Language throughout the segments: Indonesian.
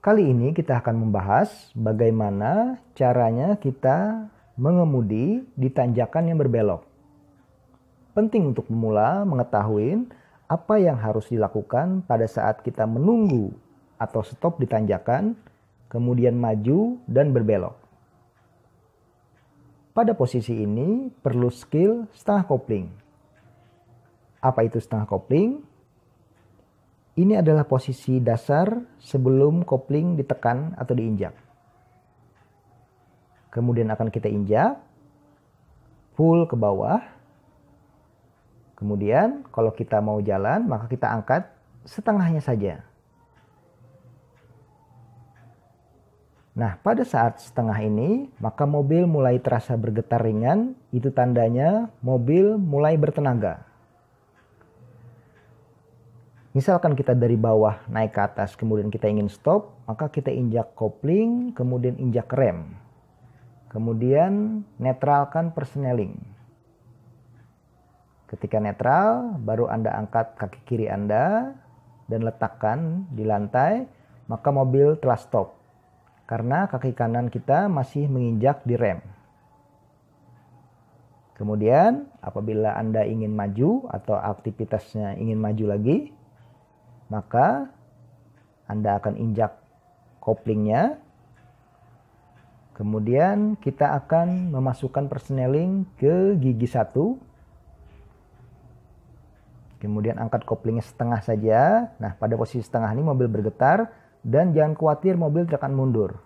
Kali ini kita akan membahas bagaimana caranya kita mengemudi di tanjakan yang berbelok. Penting untuk pemula mengetahui apa yang harus dilakukan pada saat kita menunggu atau stop di tanjakan, kemudian maju dan berbelok. Pada posisi ini perlu skill setengah kopling. Apa itu setengah kopling? Ini adalah posisi dasar sebelum kopling ditekan atau diinjak. Kemudian akan kita injak, pull ke bawah. Kemudian kalau kita mau jalan maka kita angkat setengahnya saja. Nah, pada saat setengah ini, maka mobil mulai terasa bergetar ringan. Itu tandanya mobil mulai bertenaga. Misalkan kita dari bawah naik ke atas, kemudian kita ingin stop, maka kita injak kopling, kemudian injak rem. Kemudian netralkan persneling. Ketika netral, baru Anda angkat kaki kiri Anda dan letakkan di lantai, maka mobil telah stop. Karena kaki kanan kita masih menginjak di rem. Kemudian, apabila Anda ingin maju atau aktivitasnya ingin maju lagi, maka Anda akan injak koplingnya. Kemudian kita akan memasukkan perseneling ke gigi satu. Kemudian angkat koplingnya setengah saja. Nah, pada posisi setengah ini mobil bergetar dan jangan khawatir mobil tidak akan mundur.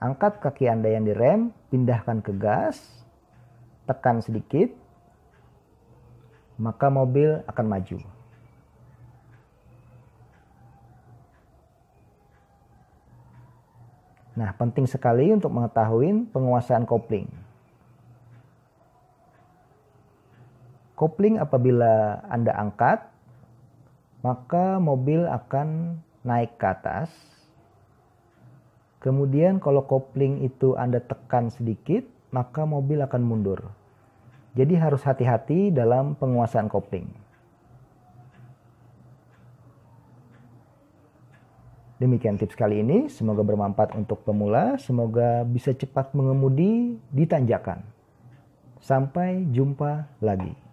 Angkat kaki Anda yang direm, pindahkan ke gas, tekan sedikit, maka mobil akan maju. Nah, penting sekali untuk mengetahui penguasaan kopling. Kopling apabila Anda angkat, maka mobil akan naik ke atas. Kemudian kalau kopling itu Anda tekan sedikit, maka mobil akan mundur. Jadi harus hati-hati dalam penguasaan kopling. Demikian tips kali ini, semoga bermanfaat untuk pemula, semoga bisa cepat mengemudi di tanjakan. Sampai jumpa lagi.